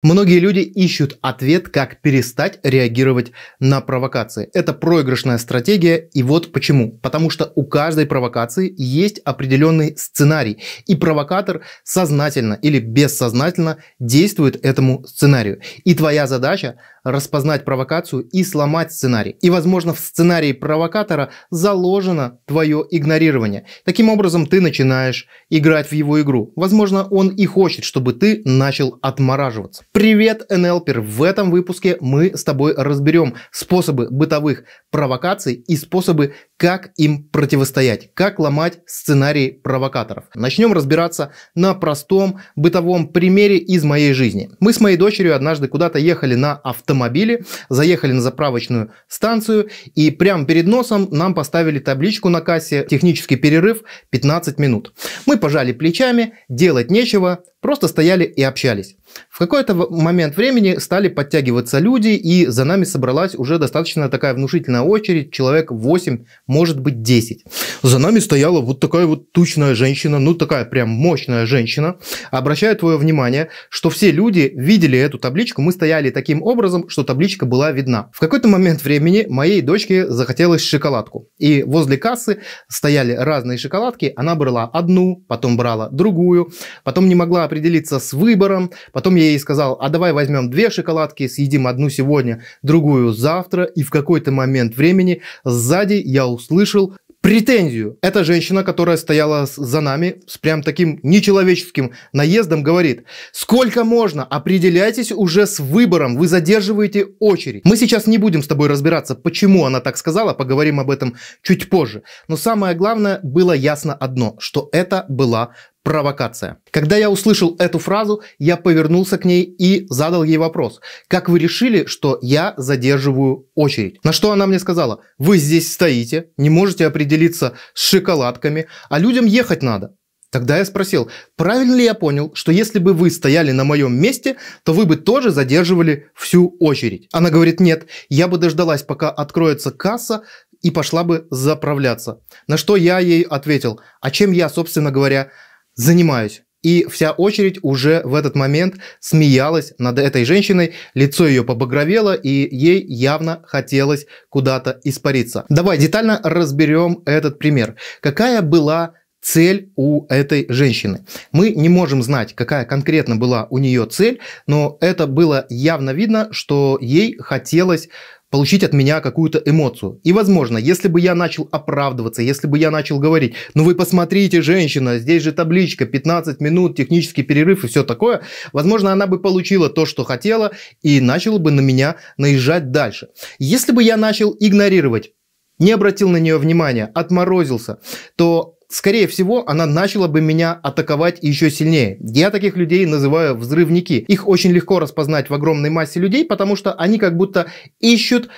Многие люди ищут ответ, как перестать реагировать на провокации. Это проигрышная стратегия, и вот почему. Потому что у каждой провокации есть определенный сценарий, и провокатор сознательно или бессознательно действует этому сценарию. И твоя задача распознать провокацию и сломать сценарий. И, возможно, в сценарии провокатора заложено твое игнорирование. Таким образом, ты начинаешь играть в его игру. Возможно, он и хочет, чтобы ты начал отмораживаться. Привет, НЛПер! В этом выпуске мы с тобой разберем способы бытовых провокаций и способы как им противостоять, как ломать сценарий провокаторов. Начнем разбираться на простом бытовом примере из моей жизни. Мы с моей дочерью однажды куда-то ехали на автомобиле, заехали на заправочную станцию и прямо перед носом нам поставили табличку на кассе «Технический перерыв 15 минут». Мы пожали плечами, делать нечего, просто стояли и общались. В какой-то момент времени стали подтягиваться люди, и за нами собралась уже достаточно такая внушительная очередь, человек 8, может быть 10. За нами стояла вот такая вот тучная женщина, ну такая прям мощная женщина. Обращаю твое внимание, что все люди видели эту табличку, мы стояли таким образом, что табличка была видна. В какой-то момент времени моей дочке захотелось шоколадку. И возле кассы стояли разные шоколадки, она брала одну, потом брала другую, потом не могла определиться с выбором, Потом я ей сказал, а давай возьмем две шоколадки, съедим одну сегодня, другую завтра. И в какой-то момент времени сзади я услышал претензию. Эта женщина, которая стояла за нами с прям таким нечеловеческим наездом, говорит, сколько можно, определяйтесь уже с выбором, вы задерживаете очередь. Мы сейчас не будем с тобой разбираться, почему она так сказала, поговорим об этом чуть позже. Но самое главное, было ясно одно, что это была провокация. Когда я услышал эту фразу, я повернулся к ней и задал ей вопрос. Как вы решили, что я задерживаю очередь? На что она мне сказала, вы здесь стоите, не можете определиться с шоколадками, а людям ехать надо. Тогда я спросил, правильно ли я понял, что если бы вы стояли на моем месте, то вы бы тоже задерживали всю очередь? Она говорит, нет, я бы дождалась, пока откроется касса, и пошла бы заправляться. На что я ей ответил, а чем я, собственно говоря, занимаюсь. И вся очередь уже в этот момент смеялась над этой женщиной, лицо ее побагровело, и ей явно хотелось куда-то испариться. Давай детально разберем этот пример. Какая была цель у этой женщины. Мы не можем знать, какая конкретно была у нее цель, но это было явно видно, что ей хотелось получить от меня какую-то эмоцию. И, возможно, если бы я начал оправдываться, если бы я начал говорить, ну вы посмотрите, женщина, здесь же табличка, 15 минут, технический перерыв и все такое, возможно, она бы получила то, что хотела, и начала бы на меня наезжать дальше. Если бы я начал игнорировать, не обратил на нее внимания, отморозился, то скорее всего, она начала бы меня атаковать еще сильнее. Я таких людей называю взрывники. Их очень легко распознать в огромной массе людей, потому что они как будто ищут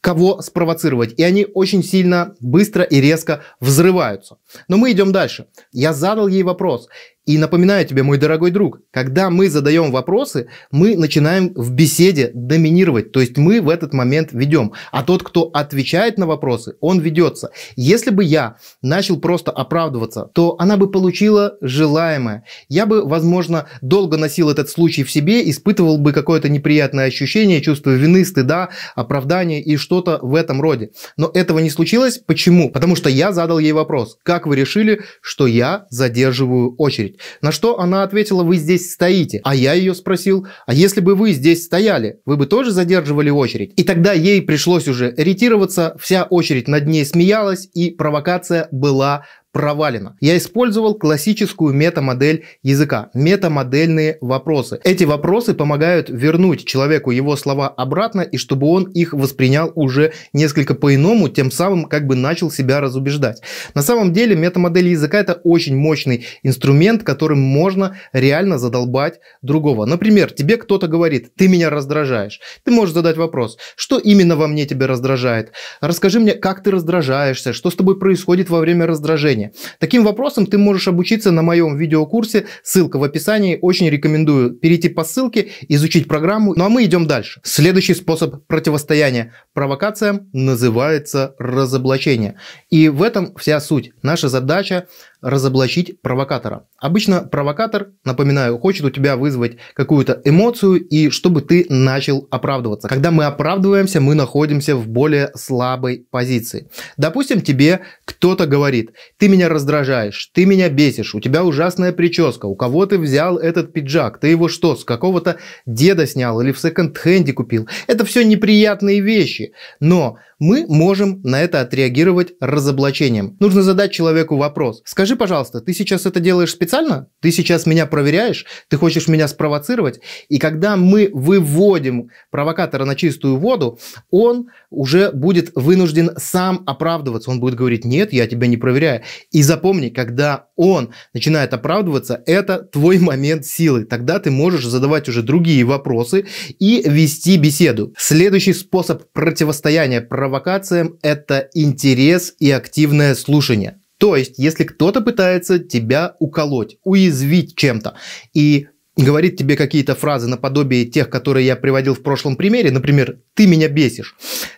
кого спровоцировать. И они очень сильно, быстро и резко взрываются. Но мы идем дальше. Я задал ей вопрос, и напоминаю тебе, мой дорогой друг, когда мы задаем вопросы, мы начинаем в беседе доминировать, то есть мы в этот момент ведем. А тот, кто отвечает на вопросы, он ведется. Если бы я начал просто оправдываться, то она бы получила желаемое. Я бы, возможно, долго носил этот случай в себе, испытывал бы какое-то неприятное ощущение, чувство вины, стыда, оправдания и что-то в этом роде. Но этого не случилось. Почему? Потому что я задал ей вопрос. Как вы решили, что я задерживаю очередь? очередь. На что она ответила, вы здесь стоите. А я ее спросил, а если бы вы здесь стояли, вы бы тоже задерживали очередь? И тогда ей пришлось уже ретироваться, вся очередь над ней смеялась, и провокация была провалено. Я использовал классическую метамодель языка, метамодельные вопросы. Эти вопросы помогают вернуть человеку его слова обратно и чтобы он их воспринял уже несколько по-иному, тем самым как бы начал себя разубеждать. На самом деле метамодель языка это очень мощный инструмент, которым можно реально задолбать другого. Например, тебе кто-то говорит, ты меня раздражаешь. Ты можешь задать вопрос, что именно во мне тебя раздражает? Расскажи мне, как ты раздражаешься, что с тобой происходит во время раздражения обучения. Таким вопросом ты можешь обучиться на моем видеокурсе, ссылка в описании, очень рекомендую перейти по ссылке, изучить программу. Ну а мы идем дальше. Следующий способ противостояния провокациям называется разоблачение. И в этом вся суть. Наша задача разоблачить провокатора. Обычно провокатор, напоминаю, хочет у тебя вызвать какую-то эмоцию и чтобы ты начал оправдываться. Когда мы оправдываемся, мы находимся в более слабой позиции. Допустим, тебе кто-то говорит, ты меня раздражаешь, ты меня бесишь, у тебя ужасная прическа, у кого ты взял этот пиджак, ты его что, с какого-то деда снял или в секонд-хенде купил. Это все неприятные вещи, но мы можем на это отреагировать разоблачением. Нужно задать человеку вопрос. Скажи, Скажи, пожалуйста, ты сейчас это делаешь специально? Ты сейчас меня проверяешь? Ты хочешь меня спровоцировать? И когда мы выводим провокатора на чистую воду, он уже будет вынужден сам оправдываться. Он будет говорить, нет, я тебя не проверяю. И запомни, когда он начинает оправдываться, это твой момент силы. Тогда ты можешь задавать уже другие вопросы и вести беседу. Следующий способ противостояния провокациям – это интерес и активное слушание. То есть, если кто-то пытается тебя уколоть, уязвить чем-то, и говорит тебе какие-то фразы наподобие тех, которые я приводил в прошлом примере, например, «ты меня бесишь»,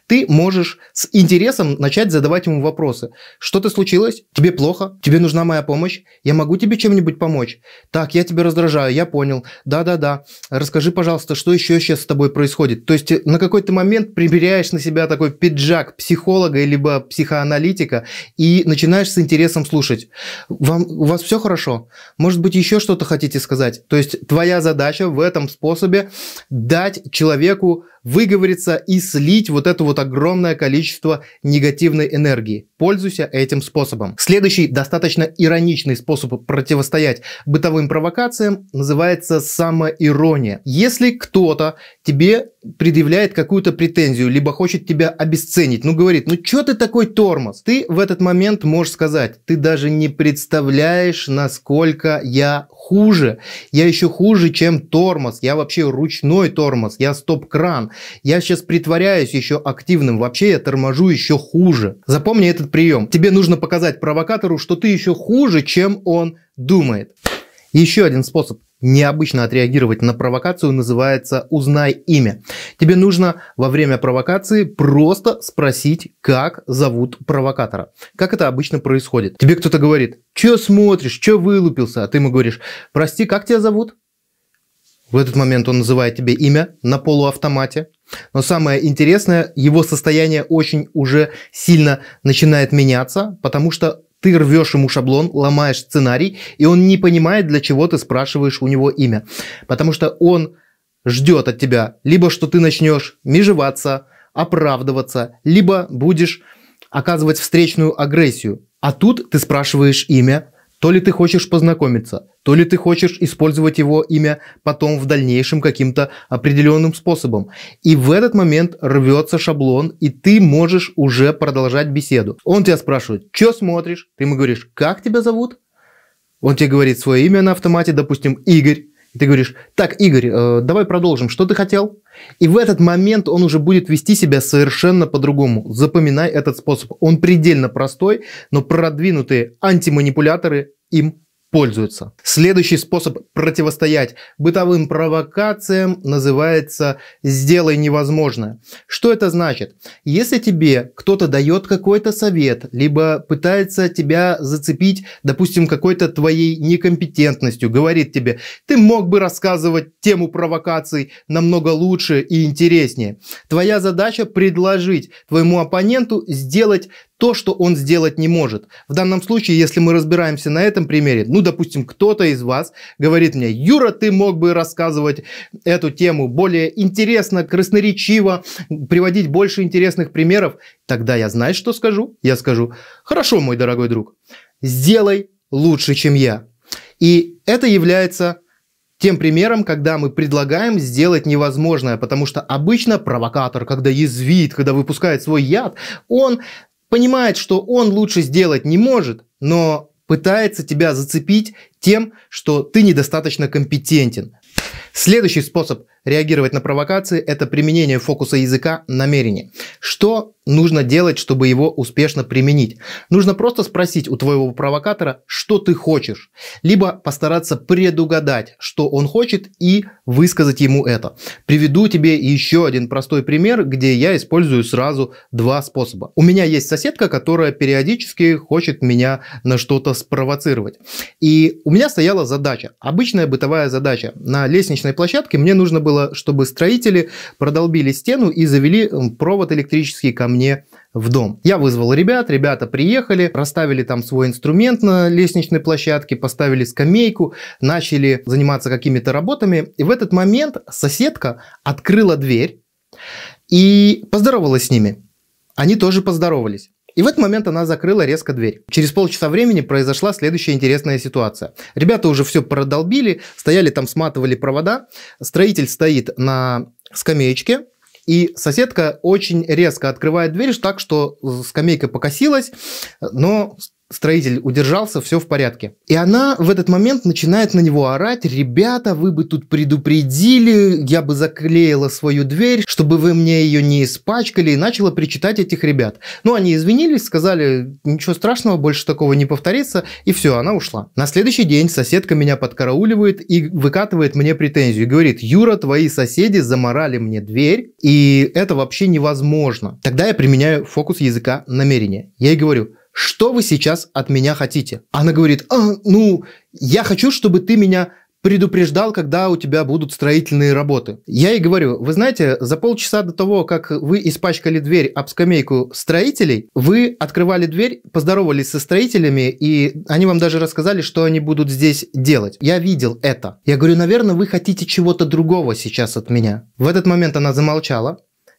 ты можешь с интересом начать задавать ему вопросы. «Что-то случилось? Тебе плохо? Тебе нужна моя помощь? Я могу тебе чем-нибудь помочь? Так, я тебя раздражаю, я понял. Да-да-да. Расскажи, пожалуйста, что еще сейчас с тобой происходит?» То есть э, на какой-то момент примеряешь на себя такой пиджак психолога либо психоаналитика и начинаешь с интересом слушать. Вам, «У вас все хорошо? Может быть, еще что-то хотите сказать?» То есть твоя задача в этом способе дать человеку выговориться и слить вот это вот огромное количество негативной энергии. Пользуйся этим способом. Следующий достаточно ироничный способ противостоять бытовым провокациям называется самоирония. Если кто-то тебе предъявляет какую-то претензию, либо хочет тебя обесценить, ну говорит, ну что ты такой тормоз? Ты в этот момент можешь сказать, ты даже не представляешь, насколько я хуже. Я еще хуже, чем тормоз. Я вообще ручной тормоз. Я стоп-кран. Я сейчас притворяюсь еще активным. Вообще я торможу еще хуже. Запомни этот прием. Тебе нужно показать провокатору, что ты еще хуже, чем он думает. Еще один способ необычно отреагировать на провокацию называется «Узнай имя». Тебе нужно во время провокации просто спросить, как зовут провокатора. Как это обычно происходит? Тебе кто-то говорит «Чё смотришь? Чё вылупился?» А ты ему говоришь «Прости, как тебя зовут?» В этот момент он называет тебе имя на полуавтомате. Но самое интересное, его состояние очень уже сильно начинает меняться, потому что ты рвешь ему шаблон, ломаешь сценарий, и он не понимает, для чего ты спрашиваешь у него имя. Потому что он ждет от тебя, либо что ты начнешь межеваться, оправдываться, либо будешь оказывать встречную агрессию. А тут ты спрашиваешь имя, то ли ты хочешь познакомиться, то ли ты хочешь использовать его имя потом в дальнейшем каким-то определенным способом. И в этот момент рвется шаблон, и ты можешь уже продолжать беседу. Он тебя спрашивает, что смотришь? Ты ему говоришь, как тебя зовут? Он тебе говорит свое имя на автомате, допустим, Игорь. И ты говоришь, так, Игорь, э, давай продолжим, что ты хотел? И в этот момент он уже будет вести себя совершенно по-другому. Запоминай этот способ. Он предельно простой, но продвинутые антиманипуляторы им пользуются. Следующий способ противостоять бытовым провокациям называется «сделай невозможное». Что это значит? Если тебе кто-то дает какой-то совет, либо пытается тебя зацепить, допустим, какой-то твоей некомпетентностью, говорит тебе, ты мог бы рассказывать тему провокаций намного лучше и интереснее. Твоя задача предложить твоему оппоненту сделать то, что он сделать не может. В данном случае, если мы разбираемся на этом примере, ну, допустим, кто-то из вас говорит мне, Юра, ты мог бы рассказывать эту тему более интересно, красноречиво, приводить больше интересных примеров, тогда я знаю, что скажу? Я скажу, хорошо, мой дорогой друг, сделай лучше, чем я. И это является тем примером, когда мы предлагаем сделать невозможное, потому что обычно провокатор, когда язвит, когда выпускает свой яд, он понимает, что он лучше сделать не может, но пытается тебя зацепить тем, что ты недостаточно компетентен. Следующий способ реагировать на провокации – это применение фокуса языка намерения. Что нужно делать, чтобы его успешно применить? Нужно просто спросить у твоего провокатора, что ты хочешь, либо постараться предугадать, что он хочет, и высказать ему это. Приведу тебе еще один простой пример, где я использую сразу два способа. У меня есть соседка, которая периодически хочет меня на что-то спровоцировать. И у меня стояла задача, обычная бытовая задача на лестничной лестничной площадке, мне нужно было, чтобы строители продолбили стену и завели провод электрический ко мне в дом. Я вызвал ребят, ребята приехали, расставили там свой инструмент на лестничной площадке, поставили скамейку, начали заниматься какими-то работами. И в этот момент соседка открыла дверь и поздоровалась с ними. Они тоже поздоровались. И в этот момент она закрыла резко дверь. Через полчаса времени произошла следующая интересная ситуация. Ребята уже все продолбили, стояли там, сматывали провода. Строитель стоит на скамеечке, и соседка очень резко открывает дверь так, что скамейка покосилась, но строитель удержался, все в порядке. И она в этот момент начинает на него орать, ребята, вы бы тут предупредили, я бы заклеила свою дверь, чтобы вы мне ее не испачкали, и начала причитать этих ребят. Ну, они извинились, сказали, ничего страшного, больше такого не повторится, и все, она ушла. На следующий день соседка меня подкарауливает и выкатывает мне претензию, и говорит, Юра, твои соседи заморали мне дверь, и это вообще невозможно. Тогда я применяю фокус языка намерения. Я ей говорю, что вы сейчас от меня хотите? Она говорит, а, ну, я хочу, чтобы ты меня предупреждал, когда у тебя будут строительные работы. Я ей говорю, вы знаете, за полчаса до того, как вы испачкали дверь об скамейку строителей, вы открывали дверь, поздоровались со строителями, и они вам даже рассказали, что они будут здесь делать. Я видел это. Я говорю, наверное, вы хотите чего-то другого сейчас от меня. В этот момент она замолчала,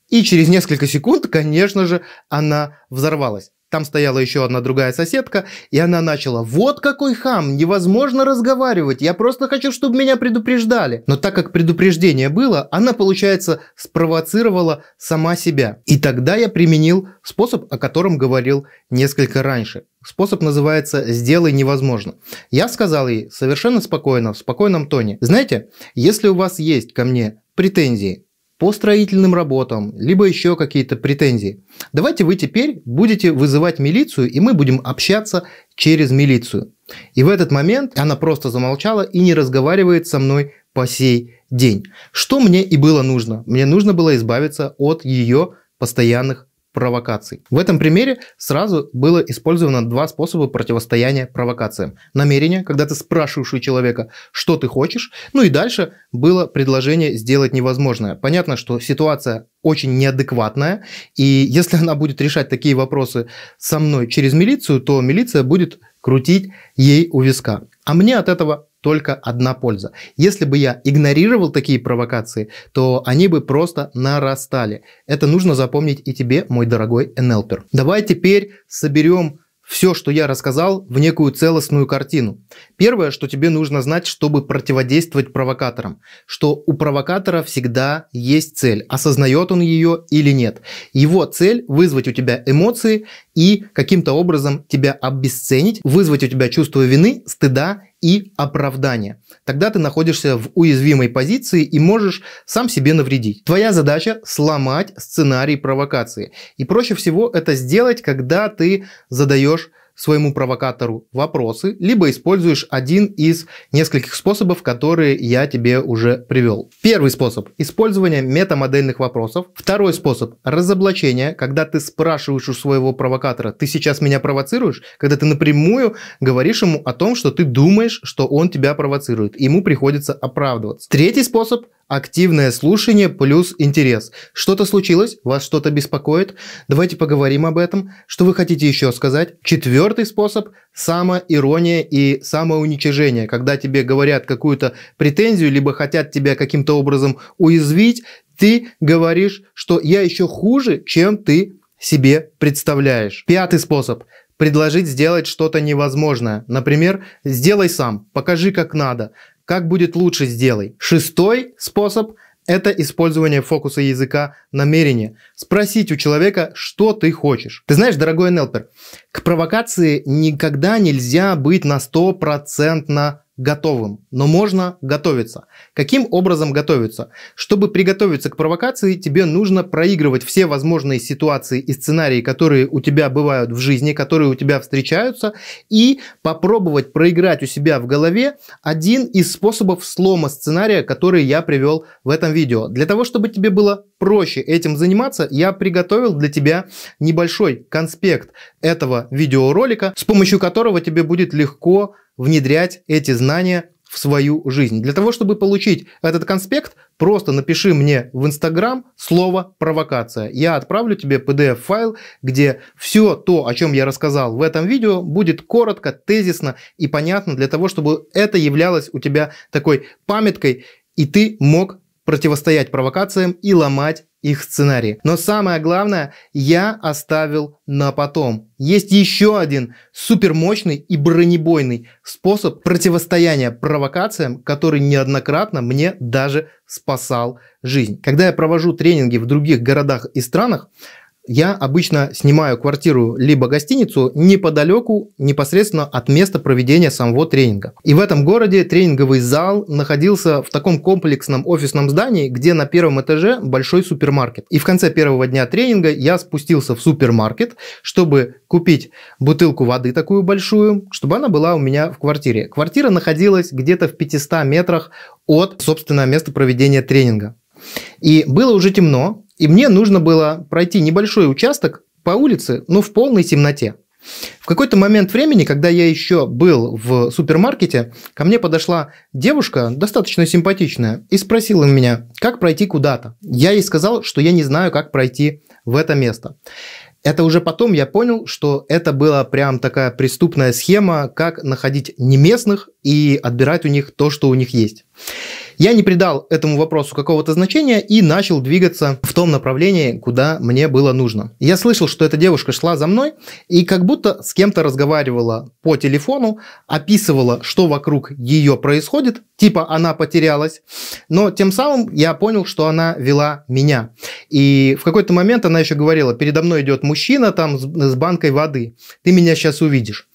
и через несколько секунд, конечно же, она взорвалась. Там стояла еще одна другая соседка, и она начала «Вот какой хам! Невозможно разговаривать! Я просто хочу, чтобы меня предупреждали!» Но так как предупреждение было, она, получается, спровоцировала сама себя. И тогда я применил способ, о котором говорил несколько раньше. Способ называется «сделай невозможно». Я сказал ей совершенно спокойно, в спокойном тоне. Знаете, если у вас есть ко мне претензии, по строительным работам, либо еще какие-то претензии. Давайте вы теперь будете вызывать милицию, и мы будем общаться через милицию. И в этот момент она просто замолчала и не разговаривает со мной по сей день. Что мне и было нужно? Мне нужно было избавиться от ее постоянных провокаций. В этом примере сразу было использовано два способа противостояния провокациям. Намерение, когда ты спрашиваешь у человека, что ты хочешь, ну и дальше было предложение сделать невозможное. Понятно, что ситуация очень неадекватная, и если она будет решать такие вопросы со мной через милицию, то милиция будет крутить ей у виска. А мне от этого только одна польза. Если бы я игнорировал такие провокации, то они бы просто нарастали. Это нужно запомнить и тебе, мой дорогой НЛПер. Давай теперь соберем все, что я рассказал, в некую целостную картину. Первое, что тебе нужно знать, чтобы противодействовать провокаторам, что у провокатора всегда есть цель, осознает он ее или нет. Его цель вызвать у тебя эмоции, и каким-то образом тебя обесценить, вызвать у тебя чувство вины, стыда и оправдания. Тогда ты находишься в уязвимой позиции и можешь сам себе навредить. Твоя задача – сломать сценарий провокации. И проще всего это сделать, когда ты задаешь своему провокатору вопросы, либо используешь один из нескольких способов, которые я тебе уже привел. Первый способ – использование метамодельных вопросов. Второй способ – разоблачение, когда ты спрашиваешь у своего провокатора, ты сейчас меня провоцируешь, когда ты напрямую говоришь ему о том, что ты думаешь, что он тебя провоцирует. Ему приходится оправдываться. Третий способ – Активное слушание плюс интерес. Что-то случилось? Вас что-то беспокоит? Давайте поговорим об этом. Что вы хотите еще сказать? Четвертый способ – самоирония и самоуничижение. Когда тебе говорят какую-то претензию, либо хотят тебя каким-то образом уязвить, ты говоришь, что я еще хуже, чем ты себе представляешь. Пятый способ – предложить сделать что-то невозможное. Например, сделай сам, покажи как надо. Как будет лучше сделай. Шестой способ – это использование фокуса языка намерения. Спросить у человека, что ты хочешь. Ты знаешь, дорогой Нелпер, к провокации никогда нельзя быть на стопроцентно готовым, но можно готовиться. Каким образом готовиться? Чтобы приготовиться к провокации, тебе нужно проигрывать все возможные ситуации и сценарии, которые у тебя бывают в жизни, которые у тебя встречаются, и попробовать проиграть у себя в голове один из способов слома сценария, который я привел в этом видео. Для того, чтобы тебе было проще этим заниматься, я приготовил для тебя небольшой конспект этого видеоролика, с помощью которого тебе будет легко внедрять эти знания в свою жизнь. Для того, чтобы получить этот конспект, просто напиши мне в Инстаграм слово «провокация». Я отправлю тебе PDF-файл, где все то, о чем я рассказал в этом видео, будет коротко, тезисно и понятно для того, чтобы это являлось у тебя такой памяткой, и ты мог противостоять провокациям и ломать их сценарии. Но самое главное, я оставил на потом. Есть еще один супермощный и бронебойный способ противостояния провокациям, который неоднократно мне даже спасал жизнь. Когда я провожу тренинги в других городах и странах, я обычно снимаю квартиру либо гостиницу неподалеку, непосредственно от места проведения самого тренинга. И в этом городе тренинговый зал находился в таком комплексном офисном здании, где на первом этаже большой супермаркет. И в конце первого дня тренинга я спустился в супермаркет, чтобы купить бутылку воды такую большую, чтобы она была у меня в квартире. Квартира находилась где-то в 500 метрах от, собственного места проведения тренинга. И было уже темно, и мне нужно было пройти небольшой участок по улице, но в полной темноте. В какой-то момент времени, когда я еще был в супермаркете, ко мне подошла девушка, достаточно симпатичная, и спросила меня, как пройти куда-то. Я ей сказал, что я не знаю, как пройти в это место. Это уже потом я понял, что это была прям такая преступная схема, как находить неместных и отбирать у них то, что у них есть. Я не придал этому вопросу какого-то значения и начал двигаться в том направлении, куда мне было нужно. Я слышал, что эта девушка шла за мной и как будто с кем-то разговаривала по телефону, описывала, что вокруг ее происходит, типа она потерялась, но тем самым я понял, что она вела меня. И в какой-то момент она еще говорила, передо мной идет мужчина там с, банкой воды, ты меня сейчас увидишь.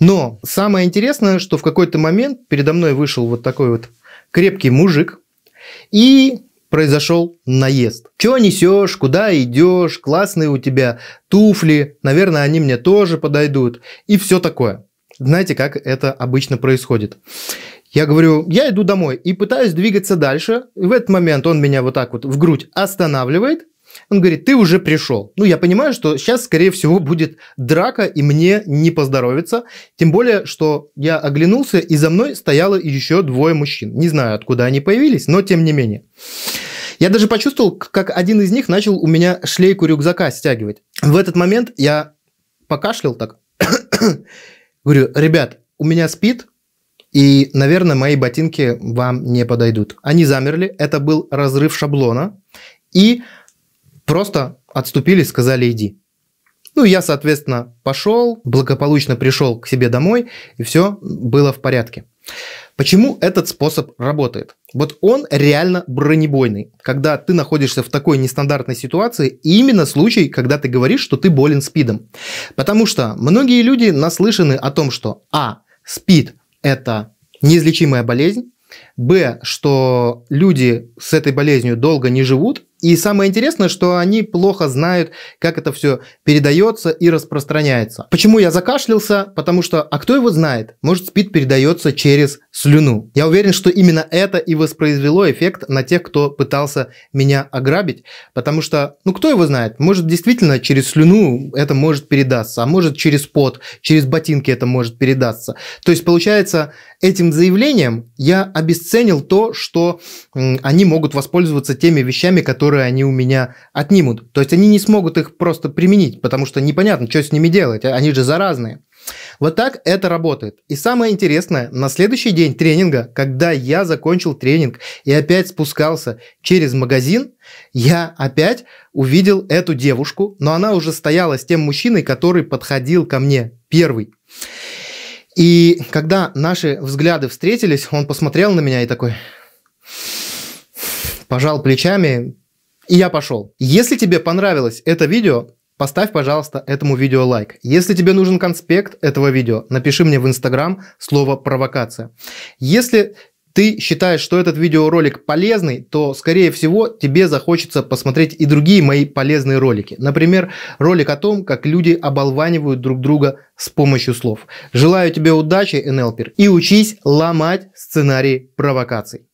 Но самое интересное, что в какой-то момент передо мной вышел вот такой вот крепкий мужик, и произошел наезд. Чё несешь, куда идешь, классные у тебя туфли, наверное, они мне тоже подойдут, и все такое. Знаете, как это обычно происходит. Я говорю, я иду домой и пытаюсь двигаться дальше. И в этот момент он меня вот так вот в грудь останавливает он говорит, ты уже пришел. Ну, я понимаю, что сейчас, скорее всего, будет драка, и мне не поздоровится. Тем более, что я оглянулся, и за мной стояло еще двое мужчин. Не знаю, откуда они появились, но тем не менее. Я даже почувствовал, как один из них начал у меня шлейку рюкзака стягивать. В этот момент я покашлял так. Говорю, ребят, у меня спит, и, наверное, мои ботинки вам не подойдут. Они замерли, это был разрыв шаблона, и Просто отступили, сказали иди. Ну, я, соответственно, пошел, благополучно пришел к себе домой, и все было в порядке. Почему этот способ работает? Вот он реально бронебойный. Когда ты находишься в такой нестандартной ситуации, именно случай, когда ты говоришь, что ты болен СПИДом. Потому что многие люди наслышаны о том, что А. СПИД – это неизлечимая болезнь. Б, что люди с этой болезнью долго не живут, и самое интересное, что они плохо знают, как это все передается и распространяется. Почему я закашлялся? Потому что, а кто его знает? Может, спид передается через слюну. Я уверен, что именно это и воспроизвело эффект на тех, кто пытался меня ограбить, потому что, ну кто его знает, может действительно через слюну это может передаться, а может через пот, через ботинки это может передаться. То есть получается, этим заявлением я обесценил то, что они могут воспользоваться теми вещами, которые они у меня отнимут. То есть они не смогут их просто применить, потому что непонятно, что с ними делать, они же заразные. Вот так это работает. И самое интересное, на следующий день тренинга, когда я закончил тренинг и опять спускался через магазин, я опять увидел эту девушку, но она уже стояла с тем мужчиной, который подходил ко мне первый. И когда наши взгляды встретились, он посмотрел на меня и такой, пожал плечами, и я пошел. Если тебе понравилось это видео, Поставь, пожалуйста, этому видео лайк. Если тебе нужен конспект этого видео, напиши мне в Instagram слово «провокация». Если ты считаешь, что этот видеоролик полезный, то, скорее всего, тебе захочется посмотреть и другие мои полезные ролики. Например, ролик о том, как люди оболванивают друг друга с помощью слов. Желаю тебе удачи, Энелпер, и учись ломать сценарий провокаций.